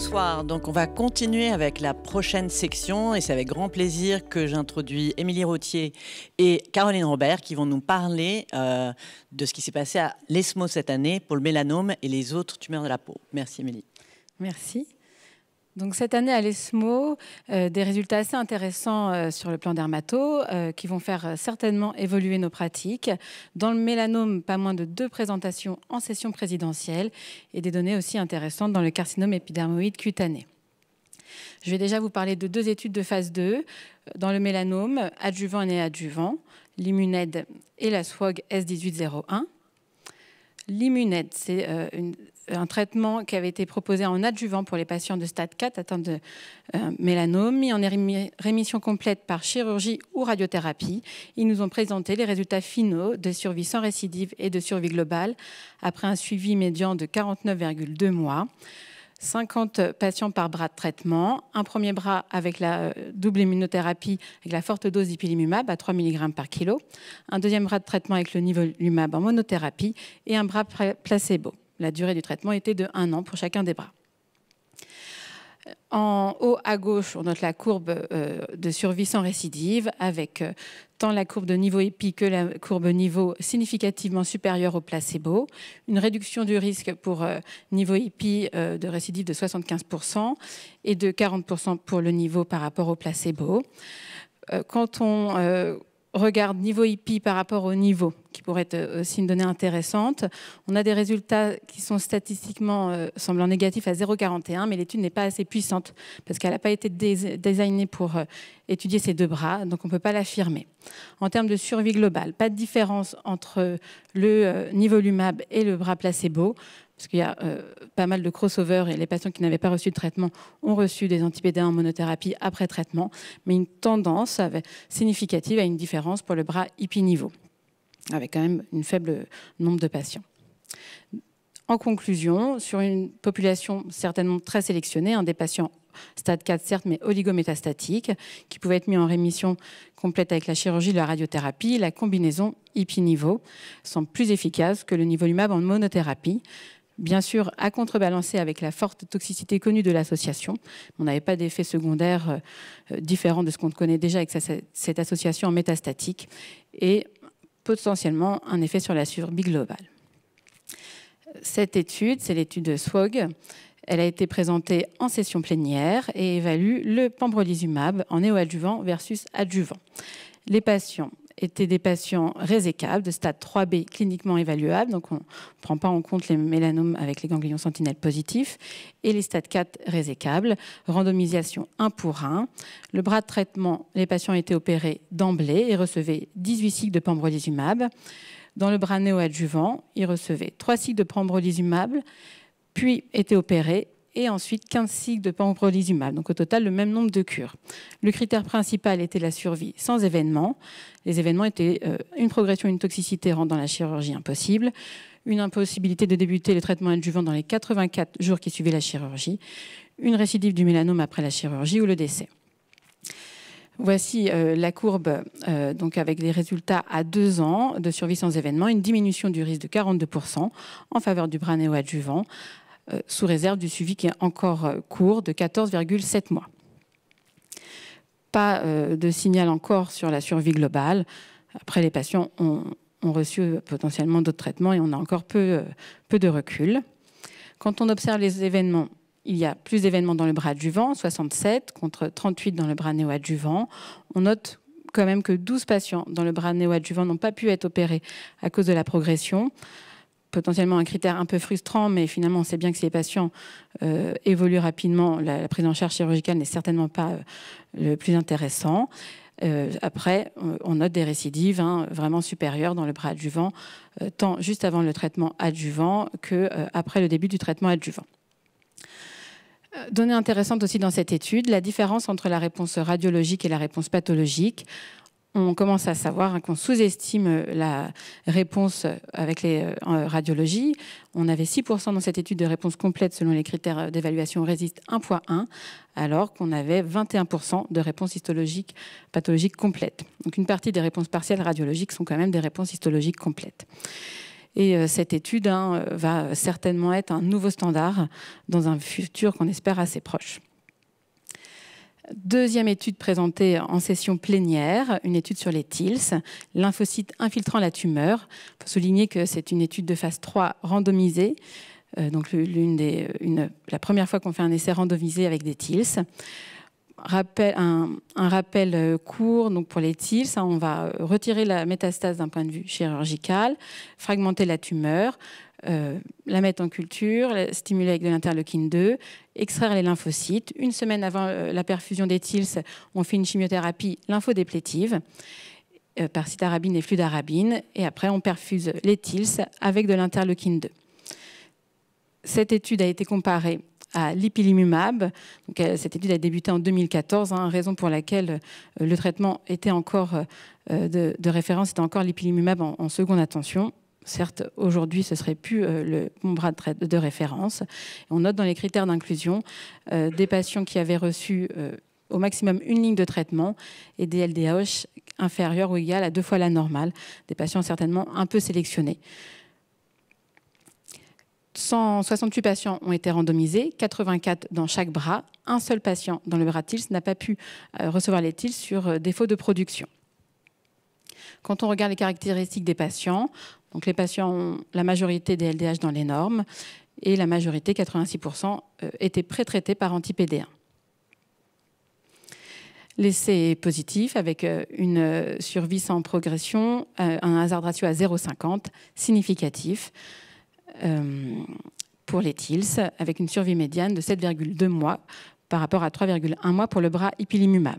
Bonsoir, donc on va continuer avec la prochaine section et c'est avec grand plaisir que j'introduis Émilie Rottier et Caroline Robert qui vont nous parler euh, de ce qui s'est passé à l'ESMO cette année pour le mélanome et les autres tumeurs de la peau. Merci Émilie. Merci cette année à l'ESMO, euh, des résultats assez intéressants euh, sur le plan dermato euh, qui vont faire certainement évoluer nos pratiques. Dans le mélanome, pas moins de deux présentations en session présidentielle et des données aussi intéressantes dans le carcinome épidermoïde cutané. Je vais déjà vous parler de deux études de phase 2 dans le mélanome, adjuvant et adjuvant, l'immunède et la SWOG S1801. L'immunède, c'est une un traitement qui avait été proposé en adjuvant pour les patients de stade 4 atteints de euh, mélanome, mis en rémission complète par chirurgie ou radiothérapie. Ils nous ont présenté les résultats finaux de survie sans récidive et de survie globale après un suivi médian de 49,2 mois. 50 patients par bras de traitement, un premier bras avec la euh, double immunothérapie avec la forte dose d'ipilimumab à 3 mg par kilo, un deuxième bras de traitement avec le nivolumab en monothérapie et un bras placebo. La durée du traitement était de 1 an pour chacun des bras. En haut à gauche, on note la courbe euh, de survie sans récidive, avec euh, tant la courbe de niveau EPI que la courbe niveau significativement supérieure au placebo, une réduction du risque pour euh, niveau EPI de récidive de 75% et de 40% pour le niveau par rapport au placebo. Quand on regarde niveau hippie par rapport au niveau, qui pourrait être euh, aussi une donnée intéressante. On a des résultats qui sont statistiquement euh, semblant négatifs à 0,41, mais l'étude n'est pas assez puissante parce qu'elle n'a pas été designée pour euh, étudier ces deux bras, donc on ne peut pas l'affirmer. En termes de survie globale, pas de différence entre le niveau lumab et le bras placebo parce qu'il y a euh, pas mal de crossovers et les patients qui n'avaient pas reçu de traitement ont reçu des antipédins en monothérapie après traitement, mais une tendance significative à une différence pour le bras hippie-niveau, avec quand même un faible nombre de patients. En conclusion, sur une population certainement très sélectionnée, un hein, des patients stade 4 certes, mais oligométastatique, qui pouvait être mis en rémission complète avec la chirurgie, de la radiothérapie, la combinaison IP niveau semble plus efficace que le niveau nivolumab en monothérapie, bien sûr à contrebalancer avec la forte toxicité connue de l'association. On n'avait pas d'effets secondaire euh, euh, différents de ce qu'on connaît déjà avec cette association métastatique et potentiellement un effet sur la survie globale. Cette étude, c'est l'étude de SWOG, elle a été présentée en session plénière et évalue le pembrolizumab en néoadjuvant versus adjuvant. Les patients étaient des patients résécables de stade 3B cliniquement évaluables, donc on ne prend pas en compte les mélanomes avec les ganglions sentinelles positifs, et les stades 4 résécables, randomisation 1 pour 1. Le bras de traitement, les patients étaient opérés d'emblée et recevaient 18 cycles de pembrolizumab. Dans le bras néoadjuvant, ils recevaient 3 cycles de pembrolizumab, puis étaient opérés et ensuite 15 cycles de pembrolizumab, donc au total le même nombre de cures. Le critère principal était la survie sans événement. Les événements étaient euh, une progression, une toxicité rendant la chirurgie impossible, une impossibilité de débuter le traitement adjuvant dans les 84 jours qui suivaient la chirurgie, une récidive du mélanome après la chirurgie ou le décès. Voici euh, la courbe euh, donc avec les résultats à deux ans de survie sans événement, une diminution du risque de 42% en faveur du bras adjuvant. Euh, sous réserve du suivi qui est encore euh, court de 14,7 mois. Pas euh, de signal encore sur la survie globale. Après, les patients ont, reçu potentiellement d'autres traitements et on a encore peu, peu de recul. Quand on observe les événements il y a plus d'événements dans le bras adjuvant, 67 contre 38 dans le bras néoadjuvant. On note quand même que 12 patients dans le bras néoadjuvant n'ont pas pu être opérés à cause de la progression potentiellement un critère un peu frustrant, mais finalement, on sait bien que si les patients euh, évoluent rapidement, la, prise en charge chirurgicale n'est certainement pas euh, le plus intéressant. Euh, après, on note des récidives hein, vraiment supérieures dans le bras adjuvant, tant juste avant le traitement adjuvant que après le début du traitement adjuvant. Donnée intéressante aussi dans cette étude, la différence entre la réponse radiologique et la réponse pathologique on commence à savoir hein, qu'on sous-estime euh, la réponse euh, avec les euh, radiologies. On avait 6% dans cette étude de réponse complète selon les critères d'évaluation résiste 1.1, alors qu'on avait 21% de réponses histologiques pathologiques complètes. Donc une partie des réponses partielles radiologiques sont quand même des réponses histologiques complètes. Et cette étude hein, va certainement être un nouveau standard dans un futur qu'on espère assez proche. Deuxième étude présentée en session plénière, une étude sur les TILS, lymphocytes infiltrant la tumeur. Il faut souligner que c'est une étude de phase 3 randomisée, euh, donc l'une des, une, la première fois qu'on fait un essai randomisé avec des TILS. Rappel, un, rappel euh, court donc pour les TILS, hein, on va retirer la métastase d'un point de vue chirurgical, fragmenter la tumeur, euh, la mettre en culture, la stimuler avec de l'interleukine 2, extraire les lymphocytes. Une semaine avant euh, la perfusion des TILS, on fait une chimiothérapie lymphodéplétive euh, par cytarabine et fludarabine. Et après, on perfuse les TILS avec de l'interleukine 2. Cette étude a été comparée à l'ipilimumab. cette étude a débuté en 2014, hein, raison pour laquelle le traitement était encore de, référence, était encore l'ipilimumab en, en seconde attention. Certes, aujourd'hui, ce serait plus euh, le bras de, référence. On note dans les critères d'inclusion euh, des patients qui avaient reçu euh, au maximum une ligne de traitement et des LDH inférieurs ou égales à deux fois la normale, des patients certainement un peu sélectionnés. 168 patients ont été randomisés, 84 dans chaque bras. Un seul patient dans le bras TILS n'a pas pu recevoir les TILS sur défaut de production. Quand on regarde les caractéristiques des patients, donc les patients ont la majorité des LDH dans les normes et la majorité, 86%, euh, étaient pré-traités par anti-PD1. L'essai est positif avec euh, une euh, survie sans progression, un hasard ratio à 0,50, significatif pour les TILS, avec une survie médiane de 7,2 mois par rapport à 3,1 mois pour le bras ipilimumab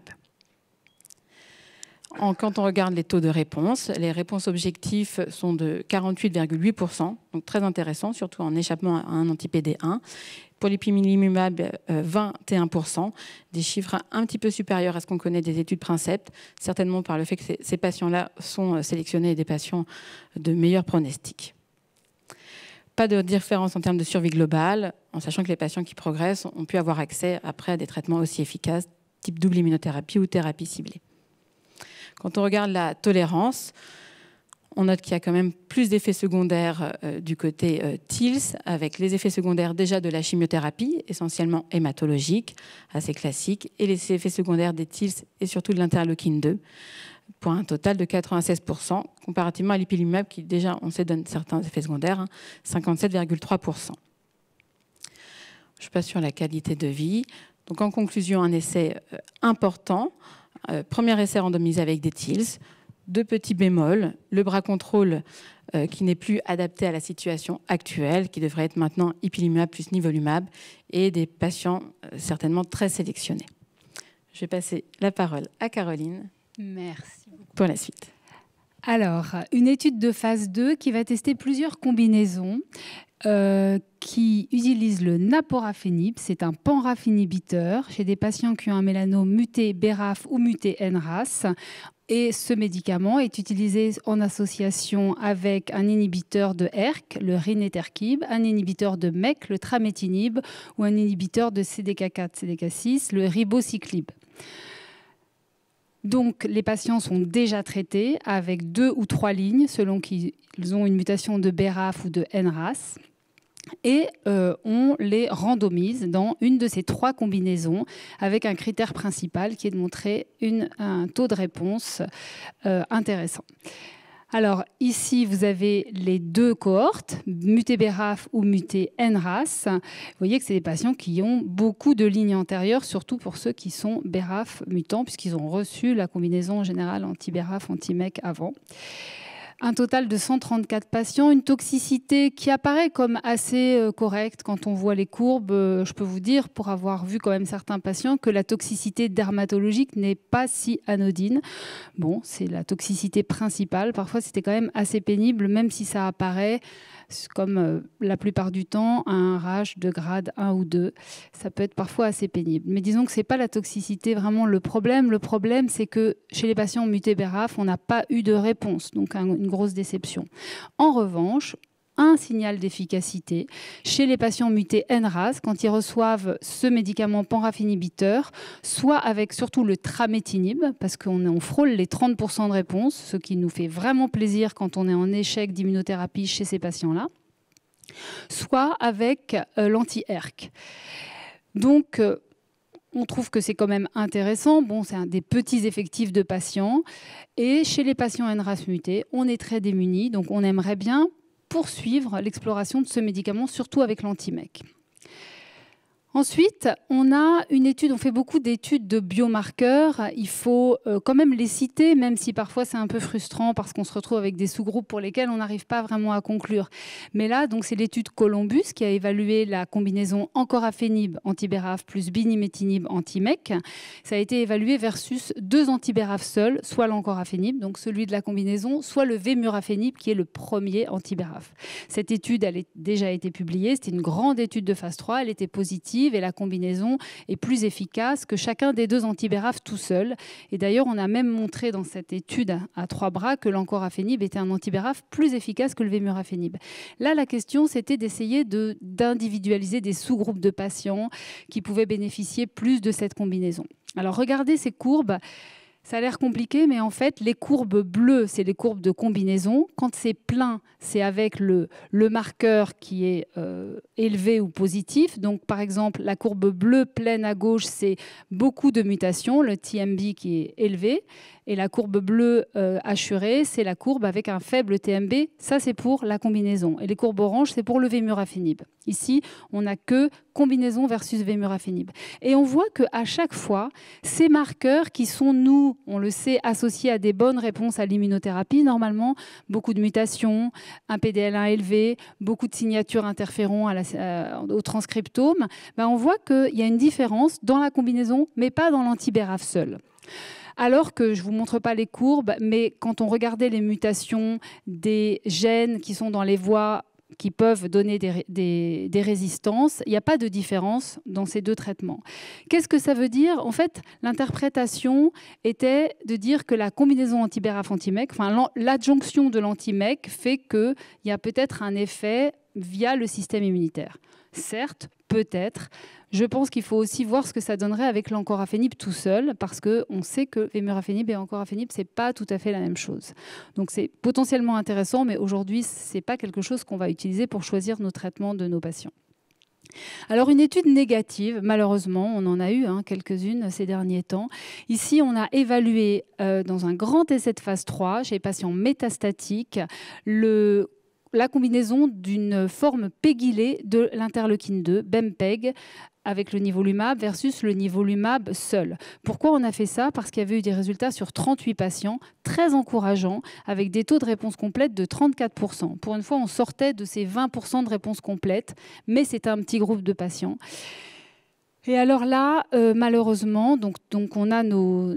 quand on regarde les taux de réponse, les réponses objectives sont de 48,8%, donc très intéressant, surtout en échappement à un anti-PD1. Pour l'épimilimumab, 21%, des chiffres un petit peu supérieurs à ce qu'on connaît des études Princept, certainement par le fait que ces, ces patients-là sont euh, sélectionnés des patients de meilleur pronostic pas de différence en termes de survie globale, en sachant que les patients qui progressent ont pu avoir accès après à des traitements aussi efficaces, type double immunothérapie ou thérapie ciblée. Quand on regarde la tolérance, on note qu'il y a quand même plus d'effets secondaires euh, du côté euh, TILS, avec les effets secondaires déjà de la chimiothérapie, essentiellement hématologique, assez classique, et les effets secondaires des TILS et surtout de l'interleukine 2, pour un total de 96%, comparativement à l'ipilimumab qui déjà, on sait, donne certains effets secondaires, 57,3%. Hein, Je passe sur la qualité de vie. Donc en conclusion, un essai euh, important euh, premier essai randomisé avec des TILS, deux petits bémols, le bras contrôle euh, qui n'est plus adapté à la situation actuelle, qui devrait être maintenant ipilimumab plus nivolumab, et des patients euh, certainement très sélectionnés. Je vais passer la parole à Caroline. Merci. Pour la suite. Alors, une étude de phase 2 qui va tester plusieurs combinaisons euh, qui utilise le naporafenib C'est un panrafénibiteur chez des patients qui ont un mélanome muté BRAF ou muté NRAS. Et ce médicament est utilisé en association avec un inhibiteur de ERK, le rineterkib, un inhibiteur de MEC, le trametinib, ou un inhibiteur de CDK4, CDK6, le ribocyclib. Donc les patients sont déjà traités avec deux ou trois lignes selon qu'ils ont une mutation de BRAF ou de NRAS. Et euh, on les randomise dans une de ces trois combinaisons avec un critère principal qui est de montrer un taux de réponse euh, intéressant. Alors ici, vous avez les deux cohortes, muté BRAF ou muté NRAS. Vous voyez que c'est des patients qui ont beaucoup de lignes antérieures, surtout pour ceux qui sont BRAF mutants, puisqu'ils ont reçu la combinaison générale anti-BRAF, anti-MEC avant un total de 134 patients, une toxicité qui apparaît comme assez euh, correcte quand on voit les courbes. Euh, je peux vous dire, pour avoir vu quand même certains patients, que la toxicité dermatologique n'est pas si anodine. Bon, c'est la toxicité principale. Parfois, c'était quand même assez pénible, même si ça apparaît comme euh, la plupart du temps à un rage de grade 1 ou 2. Ça peut être parfois assez pénible. Mais disons que ce n'est pas la toxicité vraiment le problème. Le problème, c'est que chez les patients mutés on n'a pas eu de réponse. Donc, une grosse déception. En revanche, un signal d'efficacité. Chez les patients mutés NRAS, quand ils reçoivent ce médicament panraf soit avec surtout le tramétinib, parce qu'on frôle les 30% de réponse, ce qui nous fait vraiment plaisir quand on est en échec d'immunothérapie chez ces patients-là, soit avec euh, l'anti-ERC. Donc, euh, on trouve que c'est quand même intéressant. Bon, c'est un des petits effectifs de patients. Et chez les patients Nras mutés, on est très démunis. Donc, on aimerait bien poursuivre l'exploration de ce médicament, surtout avec l'antimec. Ensuite, on a une étude, on fait beaucoup d'études de biomarqueurs. Il faut euh, quand même les citer, même si parfois c'est un peu frustrant parce qu'on se retrouve avec des sous-groupes pour lesquels on n'arrive pas vraiment à conclure. Mais là, donc c'est l'étude Columbus qui a évalué la combinaison encore anti plus binimétinib anti-MEC. Ça a été évalué versus deux anti seuls, soit l'encorafénib, donc celui de la combinaison, soit le vémurafénib qui est le premier anti Cette étude, elle a déjà été publiée. C'était une grande étude de phase 3. Elle était positive et la combinaison est plus efficace que chacun des deux antibéraphes tout seul. Et d'ailleurs, on a même montré dans cette étude à trois bras que l'encorafénib était un antibéraphe plus efficace que le vémurafénib. Là, la question, c'était d'essayer d'individualiser des sous-groupes de patients qui pouvaient bénéficier plus de cette combinaison. Alors regardez ces courbes. Ça a l'air compliqué, mais en fait, les courbes bleues, c'est les courbes de combinaison. Quand c'est plein, c'est avec le, marqueur qui est euh, élevé ou positif. Donc, par exemple, la courbe bleue pleine à gauche, c'est beaucoup de mutations, le TMB qui est élevé. Et la courbe bleue hachurée, euh, c'est la courbe avec un faible TMB. Ça, c'est pour la combinaison. Et les courbes oranges, c'est pour le Vemurafenib. Ici, on n'a que combinaison versus Vemurafenib. Et on voit qu'à chaque fois, ces marqueurs qui sont, nous, on le sait, associés à des bonnes réponses à l'immunothérapie, normalement, beaucoup de mutations, un PDL1 élevé, beaucoup de signatures interférons à la, euh, au transcriptome, ben on voit qu'il y a une différence dans la combinaison, mais pas dans l'antibérave seul. Alors que je ne vous montre pas les courbes, mais quand on regardait les mutations des gènes qui sont dans les voies qui peuvent donner des, résistances, il n'y a pas de différence dans ces deux traitements. Qu'est-ce que ça veut dire En fait, l'interprétation était de dire que la combinaison anti enfin l'adjonction de l'antimec, fait qu'il y a peut-être un effet via le système immunitaire. Certes, peut-être, je pense qu'il faut aussi voir ce que ça donnerait avec l'encorafénib tout seul, parce qu'on sait que fémurafénib et ce n'est pas tout à fait la même chose. Donc c'est potentiellement intéressant, mais aujourd'hui, ce n'est pas quelque chose qu'on va utiliser pour choisir nos traitements de nos patients. Alors une étude négative, malheureusement, on en a eu hein, quelques-unes ces derniers temps. Ici, on a évalué euh, dans un grand essai de phase 3 chez les patients métastatiques le la combinaison d'une forme pégylée de l'interleukine 2, BEMPEG, avec le niveau LUMAB versus le niveau LUMAB seul. Pourquoi on a fait ça Parce qu'il y avait eu des résultats sur 38 patients, très encourageants, avec des taux de réponse complète de 34%. Pour une fois, on sortait de ces 20% de réponse complète, mais c'est un petit groupe de patients. Et alors là, euh, malheureusement, donc, on a nos,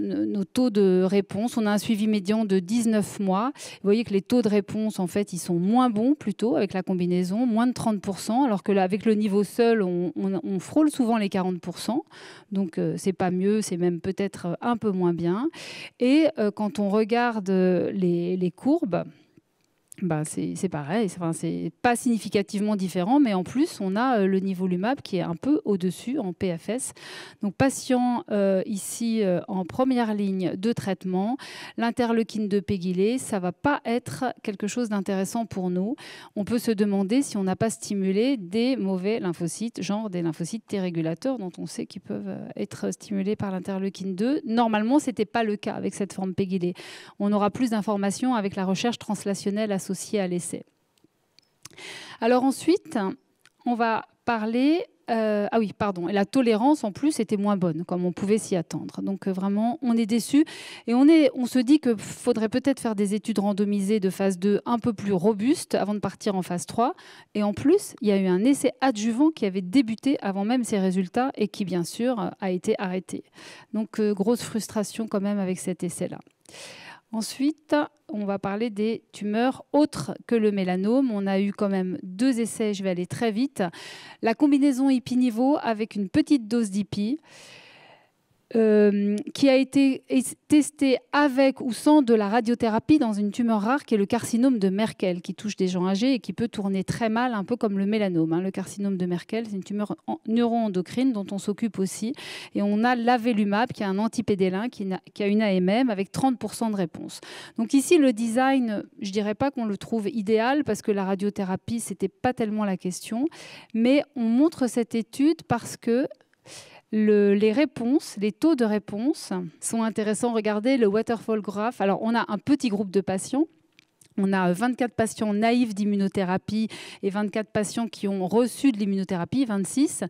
taux de réponse. On a un suivi médian de 19 mois. Vous voyez que les taux de réponse, en fait, ils sont moins bons plutôt avec la combinaison, moins de 30%, alors que avec le niveau seul, on, frôle souvent les 40%. Donc euh, c'est pas mieux, c'est même peut-être un peu moins bien. Et euh, quand on regarde les courbes, bah, c'est pareil, enfin, c'est pas significativement différent, mais en plus on a euh, le niveau LUMAP qui est un peu au-dessus en PFS. Donc patient euh, ici euh, en première ligne de traitement, l'interleukine 2 Péguilé, e, ça ne va pas être quelque chose d'intéressant pour nous. On peut se demander si on n'a pas stimulé des mauvais lymphocytes, genre des lymphocytes T régulateurs dont on sait qu'ils peuvent être stimulés par l'interleukine 2. Normalement, n'était pas le cas avec cette forme Péguilé. E. On aura plus d'informations avec la recherche translationnelle associée à l'essai. Alors ensuite, on va parler euh, ah oui, pardon. Et la tolérance, en plus, était moins bonne, comme on pouvait s'y attendre. Donc, euh, vraiment, on est déçu. Et on, est, on se dit qu'il faudrait peut-être faire des études randomisées de phase 2 un peu plus robustes avant de partir en phase 3. Et en plus, il y a eu un essai adjuvant qui avait débuté avant même ces résultats et qui, bien sûr, a été arrêté. Donc, euh, grosse frustration quand même avec cet essai-là. Ensuite, on va parler des tumeurs autres que le mélanome. On a eu quand même deux essais, je vais aller très vite. La combinaison IPI niveau avec une petite dose d'IPI. Euh, qui a été testé avec ou sans de la radiothérapie dans une tumeur rare qui est le carcinome de Merkel, qui touche des gens âgés et qui peut tourner très mal, un peu comme le mélanome. Hein. Le carcinome de Merkel, c'est une tumeur neuroendocrine dont on s'occupe aussi. Et on a l'Avelumab, qui est un antipédélin, qui, a une AMM avec 30% de réponse. Donc ici, le design, je dirais pas qu'on le trouve idéal parce que la radiothérapie, c'était pas tellement la question, mais on montre cette étude parce que les réponses, les taux de réponse sont intéressants. Regardez le waterfall graph. Alors, on a un petit groupe de patients. On a 24 patients naïfs d'immunothérapie et 24 patients qui ont reçu de l'immunothérapie, 26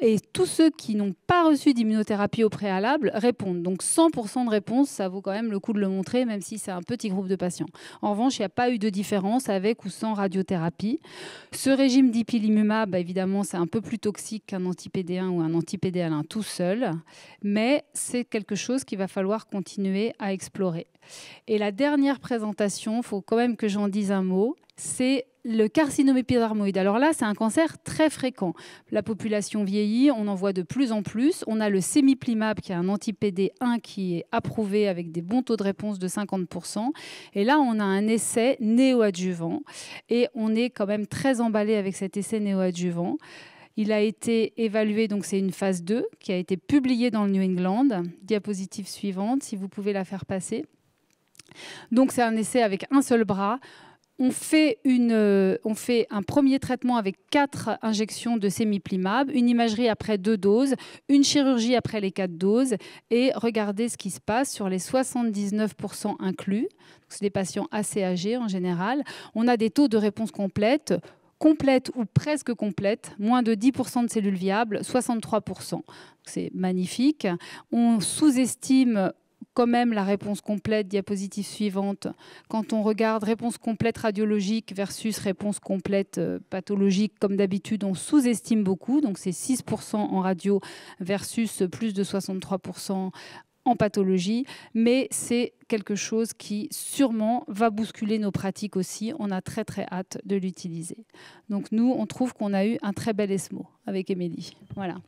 et tous ceux qui n'ont pas reçu d'immunothérapie au préalable répondent. Donc 100% de réponse, ça vaut quand même le coup de le montrer, même si c'est un petit groupe de patients. En revanche, il n'y a pas eu de différence avec ou sans radiothérapie. Ce régime d'ipilimumab, bah, évidemment, c'est un peu plus toxique qu'un anti-PD1 ou un anti-PDL1 tout seul, mais c'est quelque chose qu'il va falloir continuer à explorer. Et la dernière présentation, il faut quand même que j'en dise un mot, c'est le carcinome épidermoïde, alors là, c'est un cancer très fréquent. La population vieillit, on en voit de plus en plus. On a le semiplimab qui est un anti-PD1 qui est approuvé avec des bons taux de réponse de 50%. Et là, on a un essai néoadjuvant. Et on est quand même très emballé avec cet essai néoadjuvant. Il a été évalué, donc c'est une phase 2 qui a été publiée dans le New England. Diapositive suivante, si vous pouvez la faire passer. Donc c'est un essai avec un seul bras euh, on fait, un premier traitement avec quatre injections de semi-plimab, une imagerie après deux doses, une chirurgie après les quatre doses, et regardez ce qui se passe sur les 79% inclus. C'est des patients assez âgés en général. On a des taux de réponse complète complète ou presque complète, moins de 10% de cellules viables, 63%. C'est magnifique. On sous-estime quand même la réponse complète, diapositive suivante. Quand on regarde réponse complète radiologique versus réponse complète euh, pathologique, comme d'habitude, on sous-estime beaucoup. Donc c'est 6% en radio versus plus de 63% en pathologie, mais c'est quelque chose qui sûrement va bousculer nos pratiques aussi. On a très très hâte de l'utiliser. Donc nous, on trouve qu'on a eu un très bel ESMO avec Émilie. Voilà.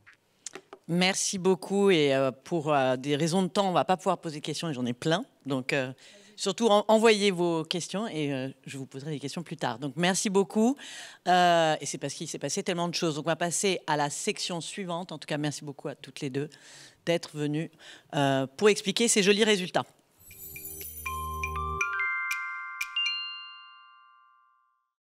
Merci beaucoup. Et euh, pour euh, des raisons de temps, on ne va pas pouvoir poser de questions et j'en ai plein. Donc, euh, surtout, envoyez vos questions et je vous poserai des questions plus tard. Donc, merci beaucoup. et c'est parce qu'il s'est passé tellement de choses. on va passer à la section suivante. En tout cas, merci beaucoup à toutes les deux d'être venues pour expliquer ces jolis résultats.